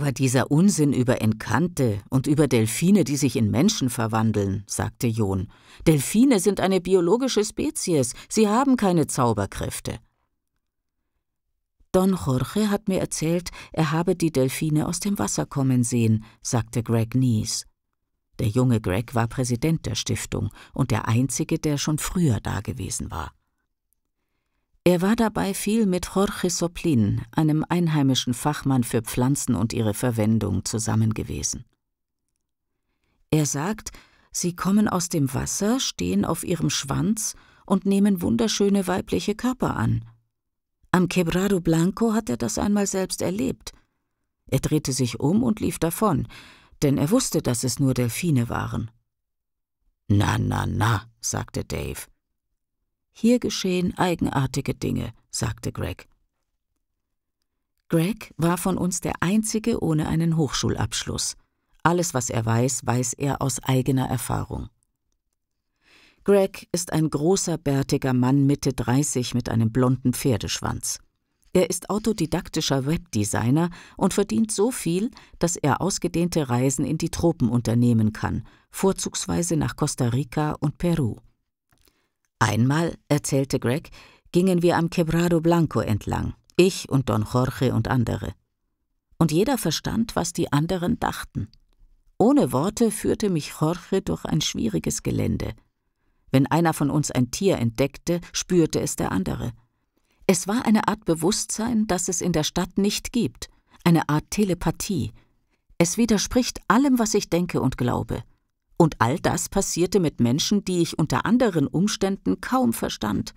Aber dieser Unsinn über Enkante und über Delfine, die sich in Menschen verwandeln, sagte John. Delfine sind eine biologische Spezies, sie haben keine Zauberkräfte. Don Jorge hat mir erzählt, er habe die Delfine aus dem Wasser kommen sehen, sagte Greg Nies. Der junge Greg war Präsident der Stiftung und der einzige, der schon früher da gewesen war. Er war dabei viel mit Jorge Soplin, einem einheimischen Fachmann für Pflanzen und ihre Verwendung, zusammen gewesen. Er sagt, sie kommen aus dem Wasser, stehen auf ihrem Schwanz und nehmen wunderschöne weibliche Körper an. Am Quebrado Blanco hat er das einmal selbst erlebt. Er drehte sich um und lief davon, denn er wusste, dass es nur Delfine waren. Na, na, na, sagte Dave. Hier geschehen eigenartige Dinge, sagte Greg. Greg war von uns der Einzige ohne einen Hochschulabschluss. Alles, was er weiß, weiß er aus eigener Erfahrung. Greg ist ein großer, bärtiger Mann Mitte 30 mit einem blonden Pferdeschwanz. Er ist autodidaktischer Webdesigner und verdient so viel, dass er ausgedehnte Reisen in die Tropen unternehmen kann, vorzugsweise nach Costa Rica und Peru. Einmal, erzählte Greg, gingen wir am Quebrado Blanco entlang, ich und Don Jorge und andere. Und jeder verstand, was die anderen dachten. Ohne Worte führte mich Jorge durch ein schwieriges Gelände. Wenn einer von uns ein Tier entdeckte, spürte es der andere. Es war eine Art Bewusstsein, das es in der Stadt nicht gibt, eine Art Telepathie. Es widerspricht allem, was ich denke und glaube. Und all das passierte mit Menschen, die ich unter anderen Umständen kaum verstand.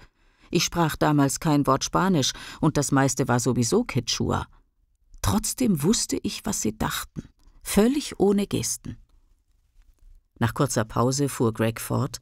Ich sprach damals kein Wort Spanisch und das meiste war sowieso Quechua. Trotzdem wusste ich, was sie dachten, völlig ohne Gesten. Nach kurzer Pause fuhr Greg fort.